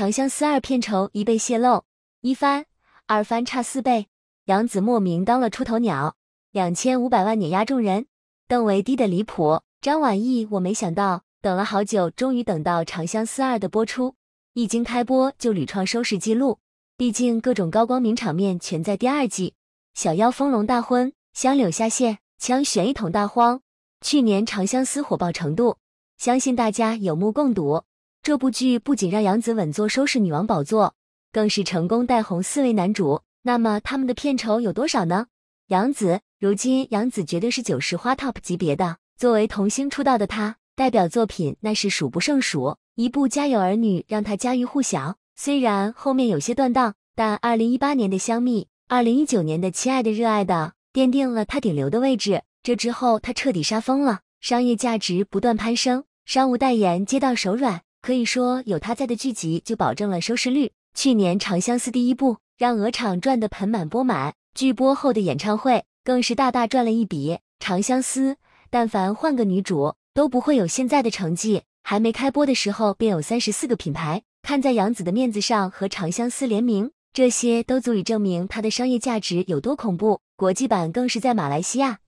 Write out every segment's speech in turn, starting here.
《长相思二》片酬一被泄露，一番、二番差四倍，杨紫莫名当了出头鸟，两千五百万碾压众人，邓为低的离谱，张晚意我没想到，等了好久，终于等到《长相思二》的播出，一经开播就屡创收视纪录，毕竟各种高光名场面全在第二季，小夭风龙大婚，香柳下线，枪玄一统大荒，去年《长相思》火爆程度，相信大家有目共睹。这部剧不仅让杨紫稳坐收视女王宝座，更是成功带红四位男主。那么他们的片酬有多少呢？杨紫，如今杨紫绝对是九十花 top 级别的。作为童星出道的她，代表作品那是数不胜数。一部《家有儿女》让她家喻户晓，虽然后面有些断档，但二零一八年的《香蜜》，二零一九年的《亲爱的热爱的》，奠定了她顶流的位置。这之后她彻底杀疯了，商业价值不断攀升，商务代言接到手软。可以说，有他在的剧集就保证了收视率。去年《长相思》第一部让鹅厂赚得盆满钵满，剧播后的演唱会更是大大赚了一笔。《长相思》但凡换个女主，都不会有现在的成绩。还没开播的时候，便有三十四个品牌看在杨紫的面子上和《长相思》联名，这些都足以证明它的商业价值有多恐怖。国际版更是在马来西亚、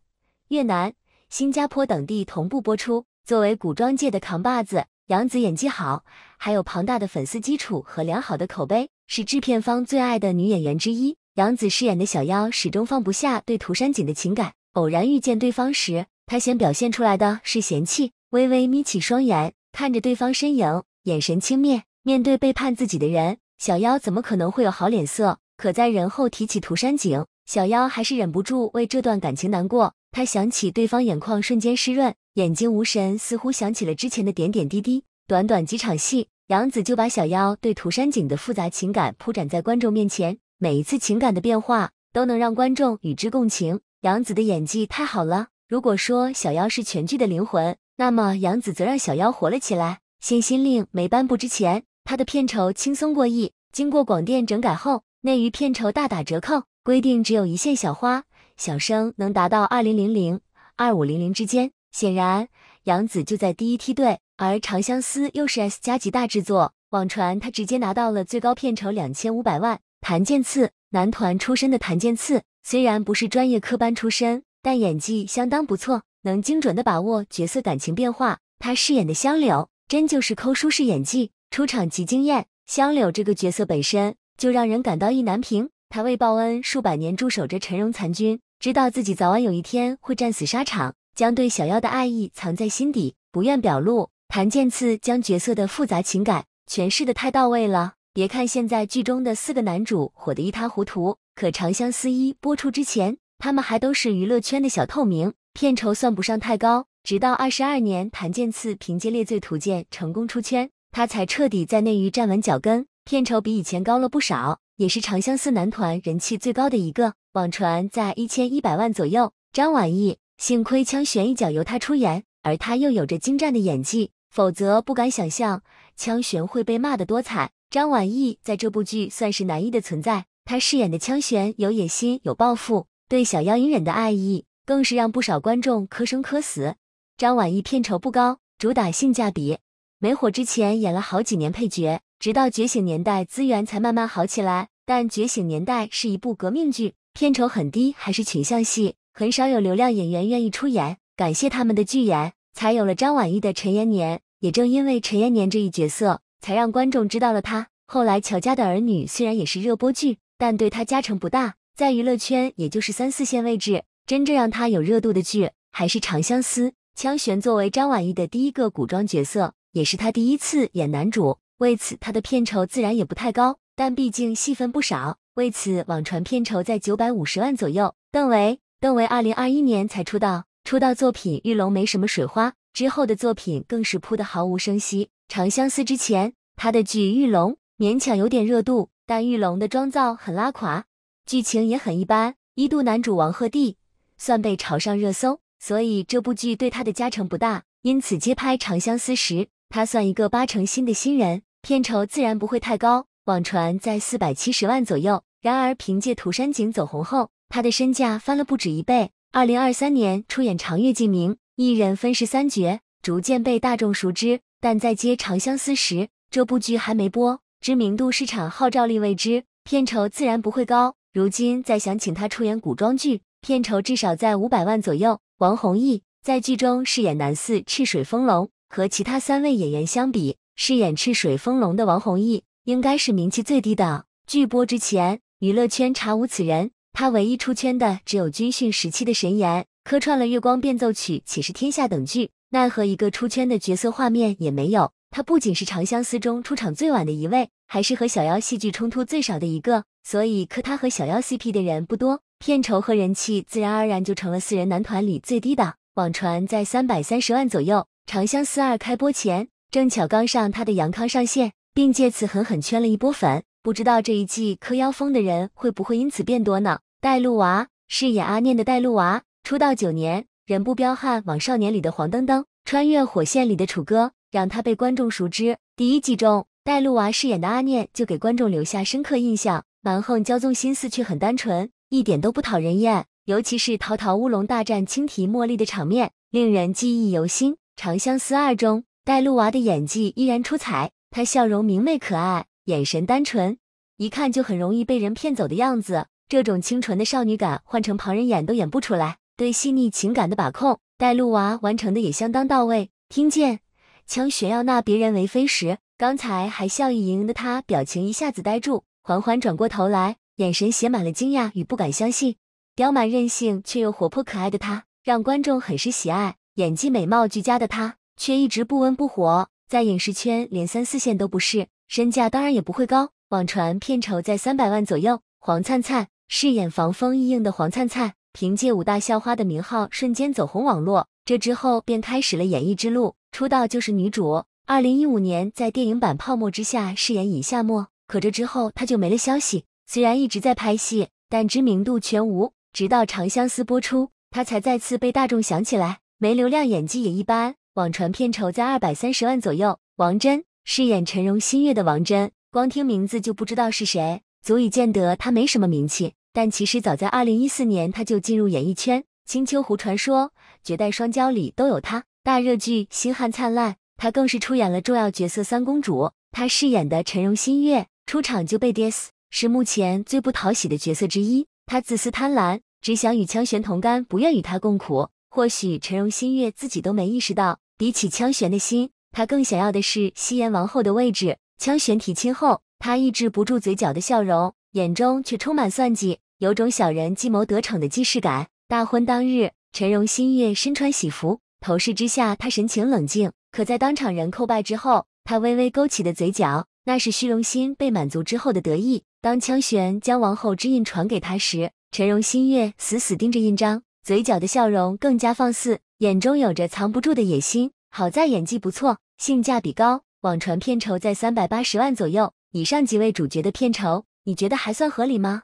越南、新加坡等地同步播出，作为古装界的扛把子。杨紫演技好，还有庞大的粉丝基础和良好的口碑，是制片方最爱的女演员之一。杨紫饰演的小妖始终放不下对涂山璟的情感。偶然遇见对方时，她先表现出来的是嫌弃，微微眯起双眼看着对方身影，眼神轻蔑。面对背叛自己的人，小妖怎么可能会有好脸色？可在人后提起涂山璟，小妖还是忍不住为这段感情难过。她想起对方眼眶瞬间湿润。眼睛无神，似乎想起了之前的点点滴滴。短短几场戏，杨紫就把小妖对涂山璟的复杂情感铺展在观众面前。每一次情感的变化，都能让观众与之共情。杨紫的演技太好了。如果说小妖是全剧的灵魂，那么杨紫则让小妖活了起来。《新心令》没颁布之前，她的片酬轻松过亿。经过广电整改后，内娱片酬大打折扣，规定只有一线小花、小生能达到二零零零、二五零零之间。显然，杨紫就在第一梯队，而《长相思》又是 S 加级大制作，网传她直接拿到了最高片酬两千五百万。谭健次，男团出身的谭健次，虽然不是专业科班出身，但演技相当不错，能精准的把握角色感情变化。他饰演的香柳，真就是抠书式演技，出场即惊艳。香柳这个角色本身就让人感到意难平，他为报恩数百年驻守着陈荣残军，知道自己早晚有一天会战死沙场。将对小妖的爱意藏在心底，不愿表露。谭健次将角色的复杂情感诠释的太到位了。别看现在剧中的四个男主火得一塌糊涂，可长相思一播出之前，他们还都是娱乐圈的小透明，片酬算不上太高。直到二十二年，谭健次凭借《猎罪图鉴》成功出圈，他才彻底在内娱站稳脚跟，片酬比以前高了不少，也是长相思男团人气最高的一个，网传在一千一百万左右。张晚意。幸亏枪玄一角由他出演，而他又有着精湛的演技，否则不敢想象枪玄会被骂得多惨。张晚意在这部剧算是男一的存在，他饰演的枪玄有野心、有抱负，对小妖隐忍的爱意更是让不少观众磕生磕死。张晚意片酬不高，主打性价比。没火之前演了好几年配角，直到《觉醒年代》资源才慢慢好起来。但《觉醒年代》是一部革命剧，片酬很低，还是群像戏。很少有流量演员愿意出演，感谢他们的剧演，才有了张晚意的陈延年。也正因为陈延年这一角色，才让观众知道了他。后来乔家的儿女虽然也是热播剧，但对他加成不大，在娱乐圈也就是三四线位置。真正让他有热度的剧还是长相思。枪玄作为张晚意的第一个古装角色，也是他第一次演男主，为此他的片酬自然也不太高，但毕竟戏份不少，为此网传片酬在九百五十万左右。邓为。邓为二零二一年才出道，出道作品《玉龙》没什么水花，之后的作品更是扑得毫无声息。《长相思》之前，他的剧《玉龙》勉强有点热度，但《玉龙》的妆造很拉垮，剧情也很一般，一度男主王鹤棣算被炒上热搜，所以这部剧对他的加成不大。因此接拍《长相思》时，他算一个八成新的新人，片酬自然不会太高，网传在四百七十万左右。然而凭借涂山璟走红后。他的身价翻了不止一倍。二零二三年出演《长月烬明》，一人分饰三角，逐渐被大众熟知。但在接《长相思》时，这部剧还没播，知名度、市场号召力未知，片酬自然不会高。如今再想请他出演古装剧，片酬至少在五百万左右。王弘毅在剧中饰演男四赤水风龙，和其他三位演员相比，饰演赤水风龙的王弘毅应该是名气最低的。剧播之前，娱乐圈查无此人。他唯一出圈的只有军训时期的神颜，客串了《月光变奏曲》且是天下等剧，奈何一个出圈的角色画面也没有。他不仅是《长相思》中出场最晚的一位，还是和小夭戏剧冲突最少的一个，所以磕他和小夭 CP 的人不多，片酬和人气自然而然就成了四人男团里最低的，网传在三百三十万左右。《长相思二》开播前，正巧刚上他的杨康上线，并借此狠狠圈了一波粉。不知道这一季磕妖风的人会不会因此变多呢？带路娃饰演阿念的带路娃，出道九年，人不彪悍，枉少年里的黄澄澄，穿越火线里的楚歌，让他被观众熟知。第一季中，带路娃饰演的阿念就给观众留下深刻印象，蛮横骄纵，心思却很单纯，一点都不讨人厌。尤其是桃桃乌龙大战青提茉莉的场面，令人记忆犹新。长相思二中，带路娃的演技依然出彩，他笑容明媚可爱。眼神单纯，一看就很容易被人骗走的样子，这种清纯的少女感换成旁人演都演不出来。对细腻情感的把控，带路娃完成的也相当到位。听见枪炫要纳别人为妃时，刚才还笑意盈盈的他，表情一下子呆住，缓缓转过头来，眼神写满了惊讶与不敢相信。刁蛮任性却又活泼可爱的他，让观众很是喜爱。演技美貌俱佳的他，却一直不温不火，在影视圈连三四线都不是。身价当然也不会高，网传片酬在三百万左右。黄灿灿饰演防风意映的黄灿灿，凭借五大校花的名号瞬间走红网络，这之后便开始了演艺之路，出道就是女主。二零一五年在电影版《泡沫之夏》饰演尹夏沫，可这之后她就没了消息。虽然一直在拍戏，但知名度全无。直到《长相思》播出，她才再次被大众想起来。没流量，演技也一般，网传片酬在二百三十万左右。王真。饰演陈荣新月的王珍，光听名字就不知道是谁，足以见得她没什么名气。但其实早在二零一四年，她就进入演艺圈，《青丘狐传说》《绝代双骄》里都有她。大热剧《星汉灿烂》，她更是出演了重要角色三公主。她饰演的陈荣新月出场就被 diss，是目前最不讨喜的角色之一。她自私贪婪，只想与枪玄同甘，不愿与他共苦。或许陈荣新月自己都没意识到，比起枪玄的心。他更想要的是夕颜王后的位置。枪玄提亲后，他抑制不住嘴角的笑容，眼中却充满算计，有种小人计谋得逞的既视感。大婚当日，陈荣新月身穿喜服，头饰之下，他神情冷静。可在当场人叩拜之后，他微微勾起的嘴角，那是虚荣心被满足之后的得意。当枪玄将王后之印传给他时，陈荣新月死死盯着印章，嘴角的笑容更加放肆，眼中有着藏不住的野心。好在演技不错，性价比高，网传片酬在三百八十万左右以上。几位主角的片酬，你觉得还算合理吗？